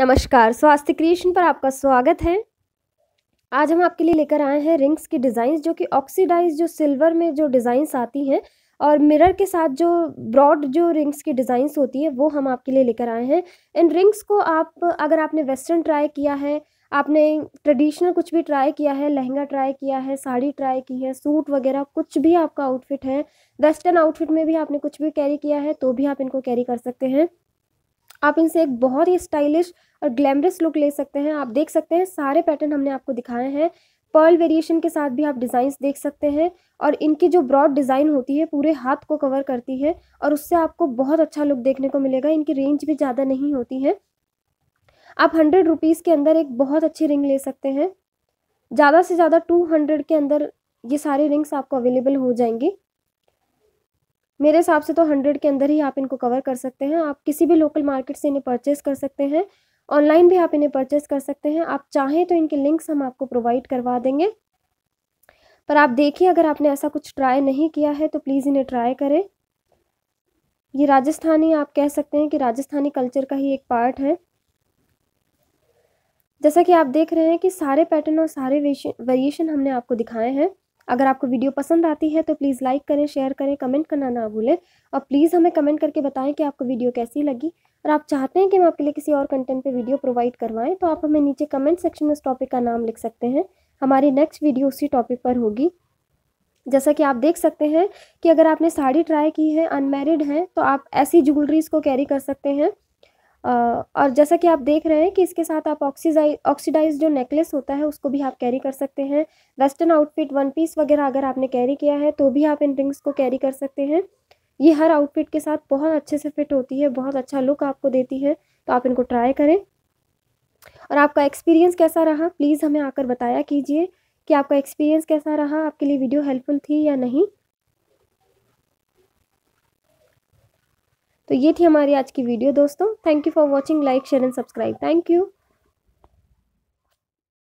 नमस्कार स्वास्थ्य क्रिएशन पर आपका स्वागत है आज हम आपके लिए लेकर आए हैं रिंग्स की डिज़ाइंस जो कि ऑक्सीडाइज जो सिल्वर में जो डिज़ाइंस आती हैं और मिरर के साथ जो ब्रॉड जो रिंग्स की डिज़ाइंस होती है वो हम आपके लिए लेकर आए हैं इन रिंग्स को आप अगर आपने वेस्टर्न ट्राई किया है आपने ट्रेडिशनल कुछ भी ट्राई किया है लहंगा ट्राई किया है साड़ी ट्राई की है सूट वगैरह कुछ भी आपका आउटफिट है वेस्टर्न आउटफिट में भी आपने कुछ भी कैरी किया है तो भी आप इनको कैरी कर सकते हैं आप इनसे एक बहुत ही स्टाइलिश और ग्लैमरस लुक ले सकते हैं आप देख सकते हैं सारे पैटर्न हमने आपको दिखाए हैं पर्ल वेरिएशन के साथ भी आप डिज़ाइंस देख सकते हैं और इनकी जो ब्रॉड डिज़ाइन होती है पूरे हाथ को कवर करती है और उससे आपको बहुत अच्छा लुक देखने को मिलेगा इनकी रेंज भी ज़्यादा नहीं होती है आप हंड्रेड रुपीज़ के अंदर एक बहुत अच्छी रिंग ले सकते हैं ज़्यादा से ज़्यादा टू हंड्रेड के अंदर ये सारी रिंग्स आपको अवेलेबल हो जाएंगी मेरे हिसाब से तो हंड्रेड के अंदर ही आप इनको कवर कर सकते हैं आप किसी भी लोकल मार्केट से इन्हें परचेस कर सकते हैं ऑनलाइन भी आप इन्हें परचेस कर सकते हैं आप चाहें तो इनके लिंक्स हम आपको प्रोवाइड करवा देंगे पर आप देखिए अगर आपने ऐसा कुछ ट्राई नहीं किया है तो प्लीज़ इन्हें ट्राई करें ये राजस्थानी आप कह सकते हैं कि राजस्थानी कल्चर का ही एक पार्ट है जैसा कि आप देख रहे हैं कि सारे पैटर्न और सारे वेरिएशन हमने आपको दिखाए हैं अगर आपको वीडियो पसंद आती है तो प्लीज़ लाइक करें शेयर करें कमेंट करना ना भूलें और प्लीज़ हमें कमेंट करके बताएं कि आपको वीडियो कैसी लगी और आप चाहते हैं कि हम आपके लिए किसी और कंटेंट पे वीडियो प्रोवाइड करवाएं तो आप हमें नीचे कमेंट सेक्शन में उस टॉपिक का नाम लिख सकते हैं हमारी नेक्स्ट वीडियो उसी टॉपिक पर होगी जैसा कि आप देख सकते हैं कि अगर आपने साड़ी ट्राई की है अनमेरिड हैं तो आप ऐसी ज्वेलरीज को कैरी कर सकते हैं और जैसा कि आप देख रहे हैं कि इसके साथ आप ऑक्सीडाइज ऑक्सीडाइज जो नेकलेस होता है उसको भी आप कैरी कर सकते हैं वेस्टर्न आउटफिट वन पीस वगैरह अगर आपने कैरी किया है तो भी आप इन रिंग्स को कैरी कर सकते हैं ये हर आउटफिट के साथ बहुत अच्छे से फिट होती है बहुत अच्छा लुक आपको देती है तो आप इनको ट्राई करें और आपका एक्सपीरियंस कैसा रहा प्लीज़ हमें आकर बताया कीजिए कि आपका एक्सपीरियंस कैसा रहा आपके लिए वीडियो हेल्पफुल थी या नहीं तो ये थी हमारी आज की वीडियो दोस्तों thank you for watching like share and subscribe thank you